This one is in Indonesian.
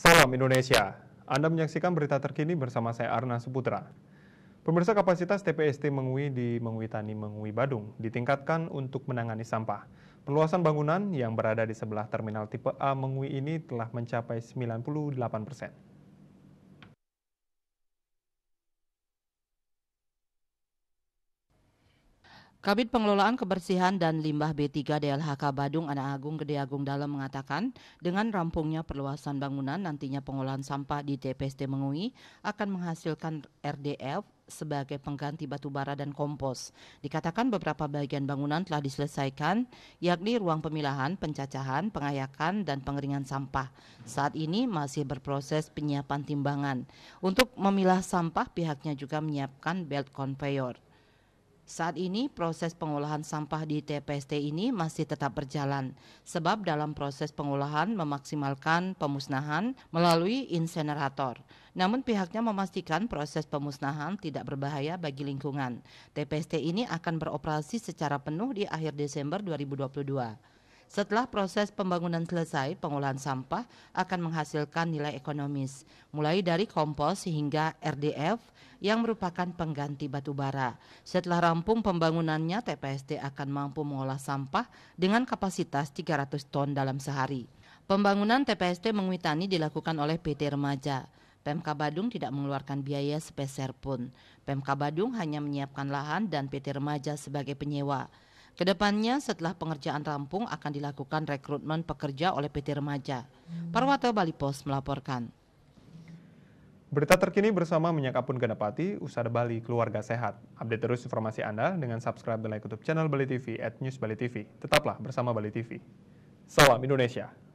Salam Indonesia. Anda menyaksikan berita terkini bersama saya Arna Suputra. Pemirsa kapasitas TPST Mengwi di Mengwi Tani Mengwi Badung ditingkatkan untuk menangani sampah. Perluasan bangunan yang berada di sebelah terminal tipe A Mengwi ini telah mencapai 98 persen. Kabit Pengelolaan Kebersihan dan Limbah B3 DLHK Badung Anak Agung Gede Agung Dalam mengatakan, dengan rampungnya perluasan bangunan nantinya pengolahan sampah di TPST Mengui akan menghasilkan RDF sebagai pengganti batu bara dan kompos. Dikatakan beberapa bagian bangunan telah diselesaikan, yakni ruang pemilahan, pencacahan, pengayakan, dan pengeringan sampah. Saat ini masih berproses penyiapan timbangan. Untuk memilah sampah, pihaknya juga menyiapkan belt conveyor. Saat ini proses pengolahan sampah di TPST ini masih tetap berjalan sebab dalam proses pengolahan memaksimalkan pemusnahan melalui insenerator. Namun pihaknya memastikan proses pemusnahan tidak berbahaya bagi lingkungan. TPST ini akan beroperasi secara penuh di akhir Desember 2022. Setelah proses pembangunan selesai, pengolahan sampah akan menghasilkan nilai ekonomis, mulai dari kompos hingga RDF yang merupakan pengganti batu bara. Setelah rampung pembangunannya, TPST akan mampu mengolah sampah dengan kapasitas 300 ton dalam sehari. Pembangunan TPST menguitani dilakukan oleh PT Remaja. PMK Badung tidak mengeluarkan biaya sepeser pun. PMK Badung hanya menyiapkan lahan dan PT Remaja sebagai penyewa. Kedepannya setelah pengerjaan rampung akan dilakukan rekrutmen pekerja oleh PT Remaja. Hmm. Parwato Bali Pos melaporkan. Berita terkini bersama Menyakapun Pun Ganapati, Usada Bali, Keluarga Sehat. Update terus informasi Anda dengan subscribe dan like YouTube channel Bali TV at News Bali TV. Tetaplah bersama Bali TV. Salam Indonesia.